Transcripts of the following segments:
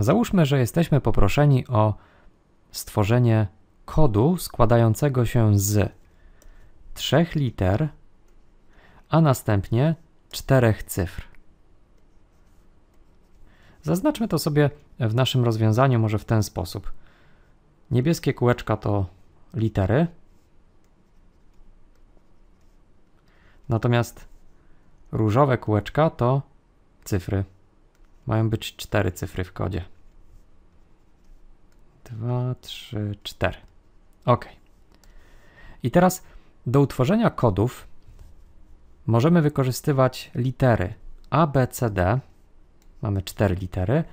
Załóżmy, że jesteśmy poproszeni o stworzenie kodu składającego się z trzech liter, a następnie czterech cyfr. Zaznaczmy to sobie w naszym rozwiązaniu może w ten sposób. Niebieskie kółeczka to litery, natomiast różowe kółeczka to cyfry. Mają być cztery cyfry w kodzie. Dwa, trzy, cztery. OK. I teraz do utworzenia kodów możemy wykorzystywać litery A, B, C, D. Mamy cztery litery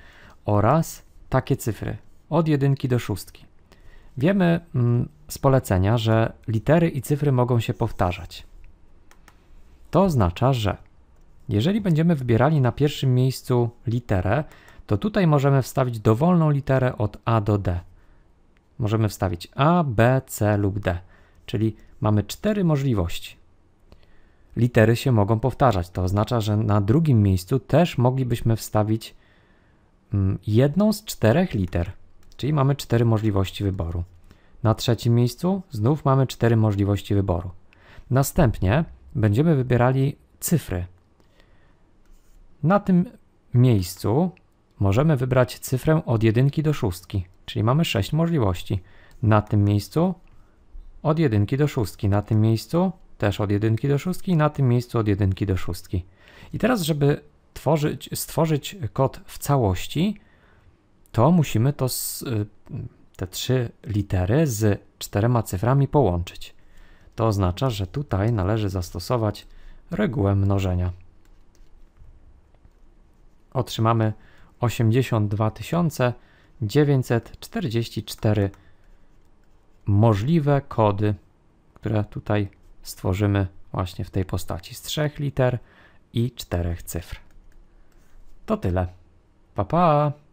oraz takie cyfry od jedynki do szóstki. Wiemy mm, z polecenia, że litery i cyfry mogą się powtarzać. To oznacza, że jeżeli będziemy wybierali na pierwszym miejscu literę, to tutaj możemy wstawić dowolną literę od A do D. Możemy wstawić A, B, C lub D, czyli mamy cztery możliwości. Litery się mogą powtarzać, to oznacza, że na drugim miejscu też moglibyśmy wstawić mm, jedną z czterech liter, czyli mamy cztery możliwości wyboru. Na trzecim miejscu znów mamy cztery możliwości wyboru. Następnie będziemy wybierali cyfry. Na tym miejscu możemy wybrać cyfrę od 1 do 6, czyli mamy 6 możliwości. Na tym miejscu od 1 do 6, na tym miejscu też od 1 do 6 i na tym miejscu od 1 do 6. I teraz, żeby tworzyć, stworzyć kod w całości, to musimy to z, y, te trzy litery z czterema cyframi połączyć. To oznacza, że tutaj należy zastosować regułę mnożenia otrzymamy 82 944 możliwe kody, które tutaj stworzymy właśnie w tej postaci z trzech liter i czterech cyfr. To tyle. Pa pa!